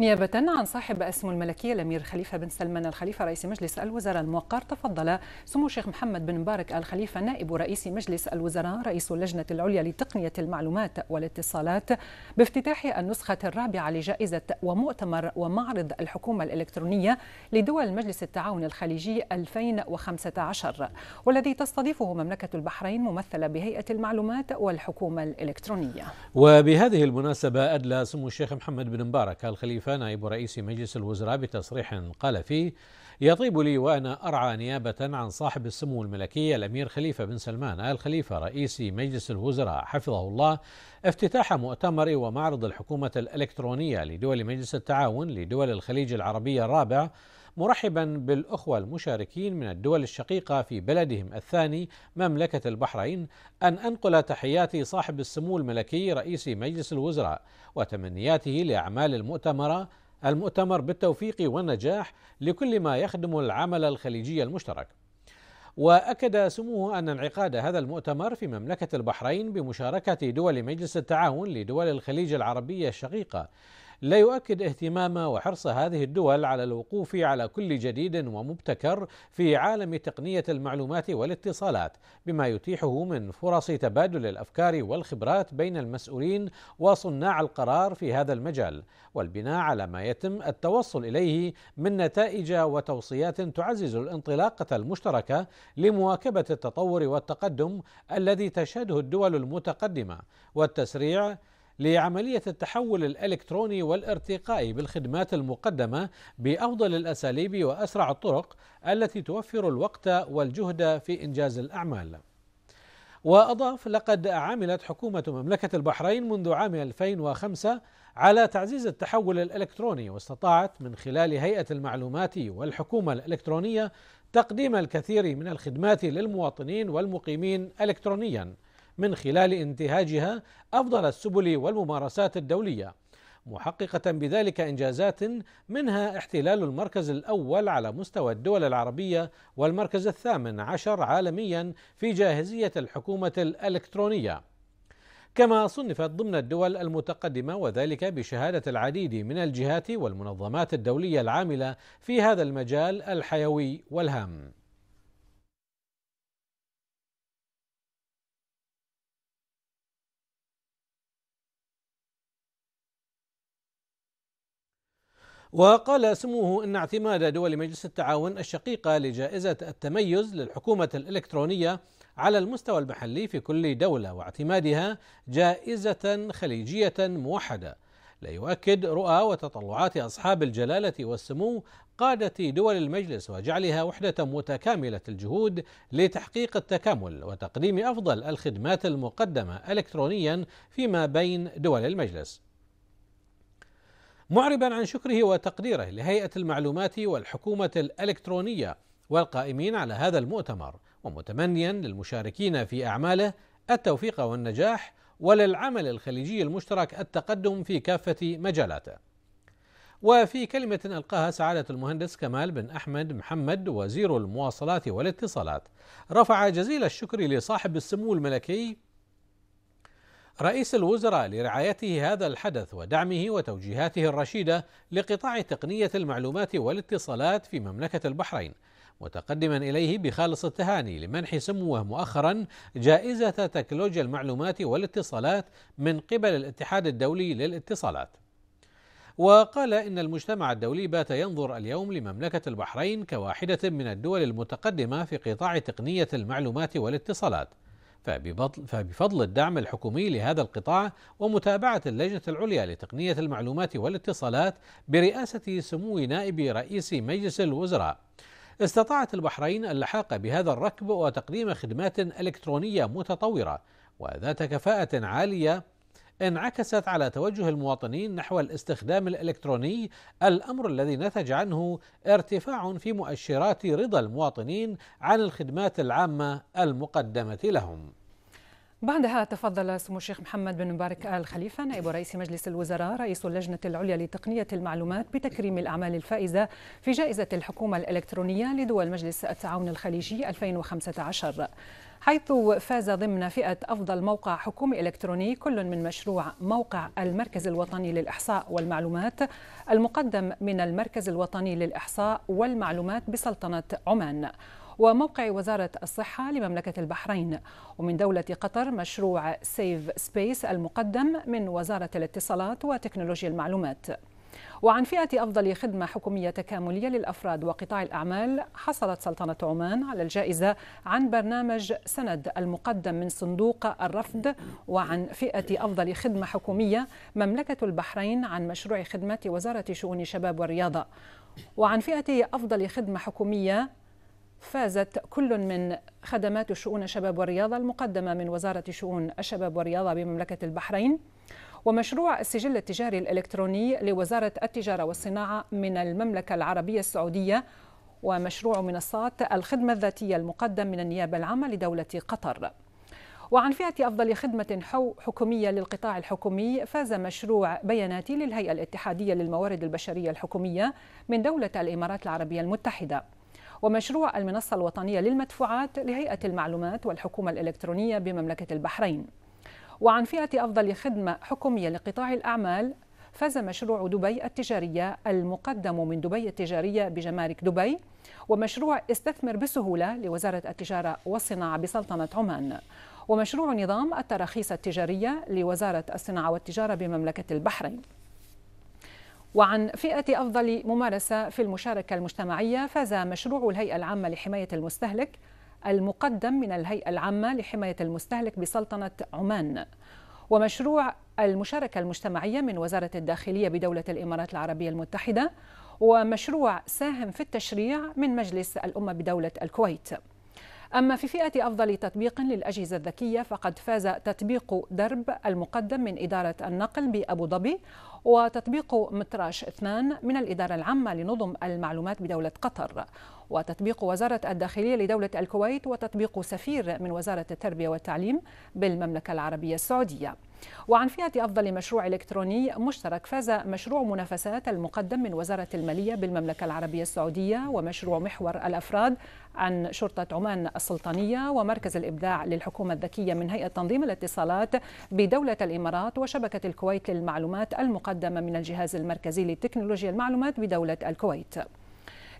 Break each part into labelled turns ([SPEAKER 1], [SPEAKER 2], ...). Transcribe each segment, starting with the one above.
[SPEAKER 1] نيابة عن صاحب أسم الملكية الأمير خليفة بن سلمان الخليفة رئيس مجلس الوزراء الموقر تفضل سمو الشيخ محمد بن مبارك الخليفة نائب رئيس مجلس الوزراء رئيس اللجنة العليا لتقنية المعلومات والاتصالات بافتتاح النسخة الرابعة لجائزة ومؤتمر ومعرض الحكومة الإلكترونية لدول مجلس التعاون الخليجي 2015 والذي تستضيفه مملكة البحرين ممثلة بهيئة المعلومات والحكومة الإلكترونية
[SPEAKER 2] وبهذه المناسبة أدلى سمو الشيخ محمد بن مبارك الخليفة نائب رئيس مجلس الوزراء بتصريح قال فيه يطيب لي وأنا أرعى نيابة عن صاحب السمو الملكي الأمير خليفة بن سلمان آل خليفة رئيس مجلس الوزراء حفظه الله افتتاح مؤتمر ومعرض الحكومة الإلكترونية لدول مجلس التعاون لدول الخليج العربي الرابع مرحبا بالأخوة المشاركين من الدول الشقيقة في بلدهم الثاني مملكة البحرين أن أنقل تحياتي صاحب السمو الملكي رئيس مجلس الوزراء وتمنياته لأعمال المؤتمر المؤتمر بالتوفيق والنجاح لكل ما يخدم العمل الخليجي المشترك واكد سموه ان انعقاد هذا المؤتمر في مملكه البحرين بمشاركه دول مجلس التعاون لدول الخليج العربيه الشقيقه لا يؤكد اهتمام وحرص هذه الدول على الوقوف على كل جديد ومبتكر في عالم تقنيه المعلومات والاتصالات بما يتيحه من فرص تبادل الافكار والخبرات بين المسؤولين وصناع القرار في هذا المجال والبناء على ما يتم التوصل اليه من نتائج وتوصيات تعزز الانطلاقه المشتركه لمواكبه التطور والتقدم الذي تشهده الدول المتقدمه والتسريع لعملية التحول الإلكتروني والارتقاء بالخدمات المقدمة بأفضل الأساليب وأسرع الطرق التي توفر الوقت والجهد في إنجاز الأعمال. وأضاف لقد عملت حكومة مملكة البحرين منذ عام 2005 على تعزيز التحول الإلكتروني واستطاعت من خلال هيئة المعلومات والحكومة الإلكترونية تقديم الكثير من الخدمات للمواطنين والمقيمين إلكترونياً من خلال انتهاجها افضل السبل والممارسات الدوليه محققة بذلك إنجازات منها احتلال المركز الأول على مستوى الدول العربية والمركز الثامن عشر عالميا في جاهزية الحكومة الإلكترونية. كما صنفت ضمن الدول المتقدمة وذلك بشهادة العديد من الجهات والمنظمات الدولية العاملة في هذا المجال الحيوي والهام. وقال سموه ان اعتماد دول مجلس التعاون الشقيقه لجائزه التميز للحكومه الالكترونيه على المستوى المحلي في كل دوله واعتمادها جائزه خليجيه موحده لا يؤكد رؤى وتطلعات اصحاب الجلاله والسمو قاده دول المجلس وجعلها وحده متكامله الجهود لتحقيق التكامل وتقديم افضل الخدمات المقدمه الكترونيا فيما بين دول المجلس معربا عن شكره وتقديره لهيئة المعلومات والحكومة الإلكترونية والقائمين على هذا المؤتمر ومتمنيا للمشاركين في أعماله التوفيق والنجاح وللعمل الخليجي المشترك التقدم في كافة مجالاته. وفي كلمة ألقاها سعادة المهندس كمال بن أحمد محمد وزير المواصلات والاتصالات رفع جزيل الشكر لصاحب السمو الملكي رئيس الوزراء لرعايته هذا الحدث ودعمه وتوجيهاته الرشيده لقطاع تقنيه المعلومات والاتصالات في مملكه البحرين متقدما اليه بخالص التهاني لمنح سموه مؤخرا جائزه تكنولوجيا المعلومات والاتصالات من قبل الاتحاد الدولي للاتصالات. وقال ان المجتمع الدولي بات ينظر اليوم لمملكه البحرين كواحده من الدول المتقدمه في قطاع تقنيه المعلومات والاتصالات. فبفضل الدعم الحكومي لهذا القطاع ومتابعة اللجنة العليا لتقنية المعلومات والاتصالات برئاسة سمو نائب رئيس مجلس الوزراء استطاعت البحرين اللحاق بهذا الركب وتقديم خدمات إلكترونية متطورة وذات كفاءة عالية انعكست على توجه المواطنين نحو الاستخدام الالكتروني الامر الذي نتج عنه ارتفاع في مؤشرات رضا المواطنين عن الخدمات العامه المقدمه لهم
[SPEAKER 1] بعدها تفضل سمو الشيخ محمد بن مبارك آل خليفة نائب رئيس مجلس الوزراء رئيس اللجنة العليا لتقنية المعلومات بتكريم الأعمال الفائزة في جائزة الحكومة الإلكترونية لدول مجلس التعاون الخليجي 2015 حيث فاز ضمن فئة أفضل موقع حكومي إلكتروني كل من مشروع موقع المركز الوطني للإحصاء والمعلومات المقدم من المركز الوطني للإحصاء والمعلومات بسلطنة عمان وموقع وزارة الصحة لمملكة البحرين ومن دولة قطر مشروع سيف سبيس المقدم من وزارة الاتصالات وتكنولوجيا المعلومات وعن فئة أفضل خدمة حكومية تكاملية للأفراد وقطاع الأعمال حصلت سلطنة عمان على الجائزة عن برنامج سند المقدم من صندوق الرفد وعن فئة أفضل خدمة حكومية مملكة البحرين عن مشروع خدمة وزارة شؤون الشباب والرياضة وعن فئة أفضل خدمة حكومية فازت كل من خدمات شؤون الشباب والرياضة المقدمة من وزارة شؤون الشباب والرياضة بمملكة البحرين ومشروع السجل التجاري الإلكتروني لوزارة التجارة والصناعة من المملكة العربية السعودية ومشروع منصات الخدمة الذاتية المقدم من النيابة العامة لدولة قطر وعن فئة أفضل خدمة حكومية للقطاع الحكومي فاز مشروع بياناتي للهيئة الاتحادية للموارد البشرية الحكومية من دولة الإمارات العربية المتحدة ومشروع المنصة الوطنية للمدفوعات لهيئة المعلومات والحكومة الإلكترونية بمملكة البحرين وعن فئة أفضل خدمة حكومية لقطاع الأعمال فاز مشروع دبي التجارية المقدم من دبي التجارية بجمارك دبي ومشروع استثمر بسهولة لوزارة التجارة والصناعة بسلطنة عمان ومشروع نظام التراخيص التجارية لوزارة الصناعة والتجارة بمملكة البحرين وعن فئة أفضل ممارسة في المشاركة المجتمعية فاز مشروع الهيئة العامة لحماية المستهلك المقدم من الهيئة العامة لحماية المستهلك بسلطنة عمان ومشروع المشاركة المجتمعية من وزارة الداخلية بدولة الإمارات العربية المتحدة ومشروع ساهم في التشريع من مجلس الأمة بدولة الكويت أما في فئة أفضل تطبيق للأجهزة الذكية فقد فاز تطبيق درب المقدم من إدارة النقل بأبو ظبي وتطبيق متراش 2 من الإدارة العامة لنظم المعلومات بدولة قطر وتطبيق وزارة الداخلية لدولة الكويت وتطبيق سفير من وزارة التربية والتعليم بالمملكة العربية السعودية وعن فئة أفضل مشروع إلكتروني مشترك فاز مشروع منافسات المقدم من وزارة المالية بالمملكة العربية السعودية ومشروع محور الأفراد عن شرطة عمان السلطانية ومركز الإبداع للحكومة الذكية من هيئة تنظيم الاتصالات بدولة الإمارات وشبكة الكويت للمعلومات المقدمة من الجهاز المركزي لتكنولوجيا المعلومات بدولة الكويت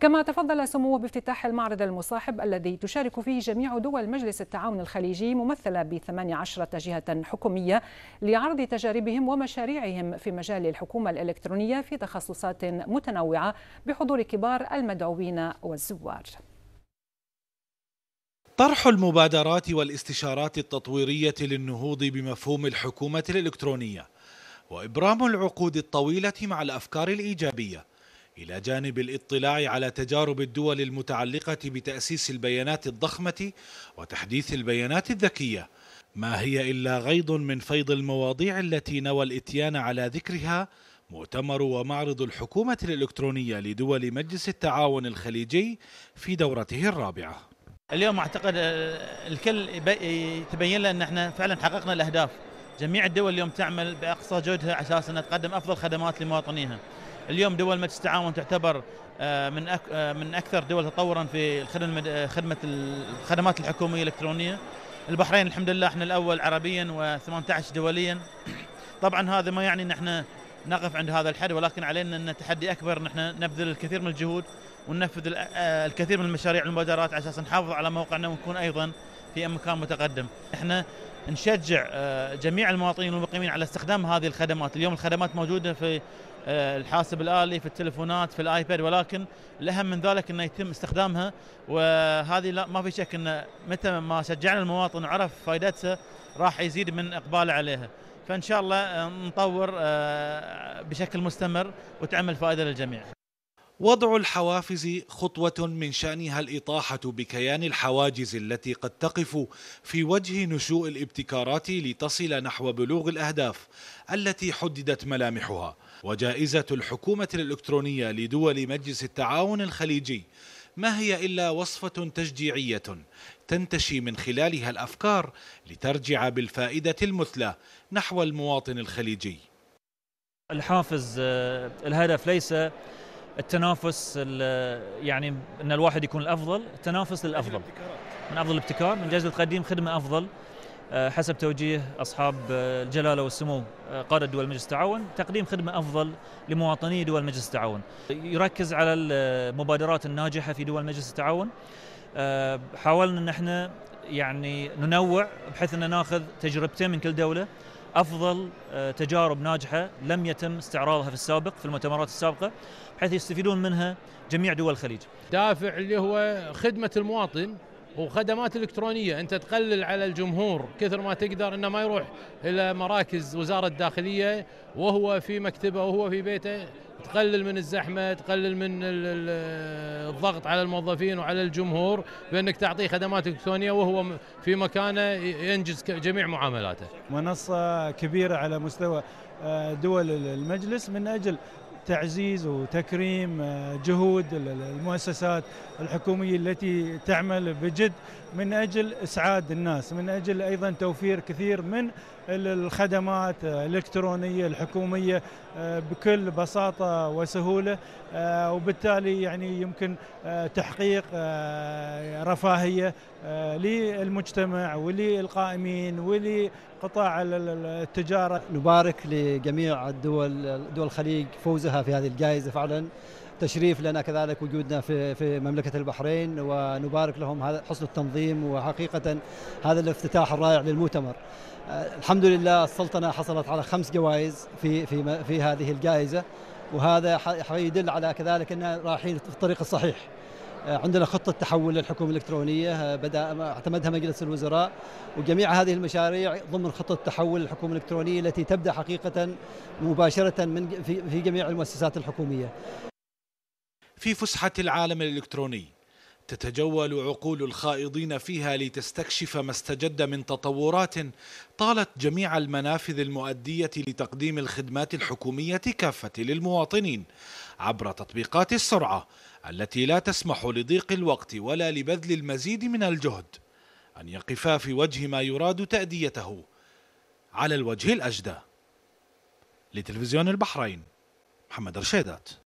[SPEAKER 1] كما تفضل سموه بافتتاح المعرض المصاحب الذي تشارك فيه جميع دول مجلس التعاون الخليجي ممثلة ب 18 جهة حكومية لعرض تجاربهم ومشاريعهم في مجال الحكومة الإلكترونية في تخصصات متنوعة بحضور كبار المدعوين والزوار
[SPEAKER 3] طرح المبادرات والاستشارات التطويرية للنهوض بمفهوم الحكومة الإلكترونية وإبرام العقود الطويلة مع الأفكار الإيجابية إلى جانب الاطلاع على تجارب الدول المتعلقة بتأسيس البيانات الضخمة وتحديث البيانات الذكية ما هي إلا غيض من فيض المواضيع التي نوى الإتيان على ذكرها مؤتمر ومعرض الحكومة الإلكترونية لدول مجلس التعاون الخليجي في دورته الرابعة اليوم أعتقد الكل تبين لنا أن احنا فعلا حققنا الأهداف جميع الدول اليوم تعمل بأقصى جهدها على أساس انها تقدم أفضل خدمات لمواطنيها اليوم دول مجلس التعاون تعتبر آه، من آه، من اكثر دول تطورا في خدمه خدمه الخدمات الحكوميه الالكترونيه البحرين الحمد لله احنا الاول عربيا و18 دوليا طبعا هذا ما يعني ان احنا نقف عند هذا الحد ولكن علينا ان تحدي اكبر ان احنا نبذل الكثير من الجهود وننفذ آه، الكثير من المشاريع والمبادرات على اساس نحافظ على موقعنا ونكون ايضا في مكان متقدم. احنا نشجع جميع المواطنين والمقيمين على استخدام هذه الخدمات، اليوم الخدمات موجوده في آه، الحاسب الالي في التلفونات في الايباد ولكن الاهم من ذلك انه يتم استخدامها وهذه لا ما في شك انه متى ما شجعنا المواطن وعرف فائدتها راح يزيد من اقباله عليها فان شاء الله آه، نطور آه، بشكل مستمر وتعمل فائده للجميع وضع الحوافز خطوة من شأنها الإطاحة بكيان الحواجز التي قد تقف في وجه نشوء الابتكارات لتصل نحو بلوغ الأهداف التي حددت ملامحها وجائزة الحكومة الإلكترونية لدول مجلس التعاون الخليجي ما هي إلا وصفة تشجيعية تنتشي من خلالها الأفكار لترجع بالفائدة المثلى نحو المواطن الخليجي الحافز آه، الهدف ليس التنافس يعني ان الواحد يكون الافضل التنافس للافضل من افضل الابتكار من جهه تقديم خدمه افضل آه، حسب توجيه اصحاب آه، الجلاله والسمو آه، قاده دول مجلس التعاون تقديم خدمه افضل لمواطني دول مجلس التعاون يركز على المبادرات الناجحه في دول مجلس التعاون حاولنا ان احنا يعني ننوع بحيث ان ناخذ تجربتين من كل دوله افضل آه، تجارب ناجحه لم يتم استعراضها في السابق في المؤتمرات السابقه بحيث يستفيدون منها جميع دول الخليج.
[SPEAKER 2] دافع اللي هو خدمه المواطن وخدمات الكترونيه انت تقلل على الجمهور كثر ما تقدر انه ما يروح الى مراكز وزاره الداخليه وهو في مكتبه وهو في بيته تقلل من الزحمه تقلل من الضغط على الموظفين وعلى الجمهور بانك تعطيه خدمات الكترونيه وهو في مكانه ينجز جميع معاملاته.
[SPEAKER 3] منصه كبيره على مستوى آه، دول المجلس من اجل تعزيز وتكريم آه، جهود المؤسسات الحكومية التي تعمل بجد من أجل إسعاد الناس من أجل أيضا توفير كثير من الخدمات الإلكترونية الحكومية آه، بكل بساطة وسهولة آه، وبالتالي يعني يمكن آه، تحقيق رفاهية للمجتمع وللقائمين ولقطاع التجارة نبارك لجميع
[SPEAKER 1] الدول دول الخليج فوزها في هذه الجائزة فعلا تشريف لنا كذلك وجودنا في في مملكه البحرين ونبارك لهم هذا حسن التنظيم وحقيقه هذا الافتتاح الرائع للمؤتمر. آه، الحمد لله السلطنه حصلت على خمس جوائز في
[SPEAKER 3] في في هذه الجائزه وهذا يدل على كذلك ان رايحين في الطريق الصحيح. آه، عندنا خطة تحول للحكومة الإلكترونية آه، بدأ اعتمدها مجلس الوزراء
[SPEAKER 1] وجميع هذه المشاريع ضمن خطة تحول للحكومة الإلكترونية التي تبدأ حقيقة مباشرة من في جميع المؤسسات الحكومية
[SPEAKER 3] في فسحة العالم الإلكتروني تتجول عقول الخائضين فيها لتستكشف ما استجد من تطورات طالت جميع المنافذ المؤدية لتقديم الخدمات الحكومية كافة للمواطنين عبر تطبيقات السرعة التي لا تسمح لضيق الوقت ولا لبذل المزيد من الجهد أن يقفا في وجه ما يراد تأديته على الوجه الأجدى لتلفزيون البحرين محمد رشيدات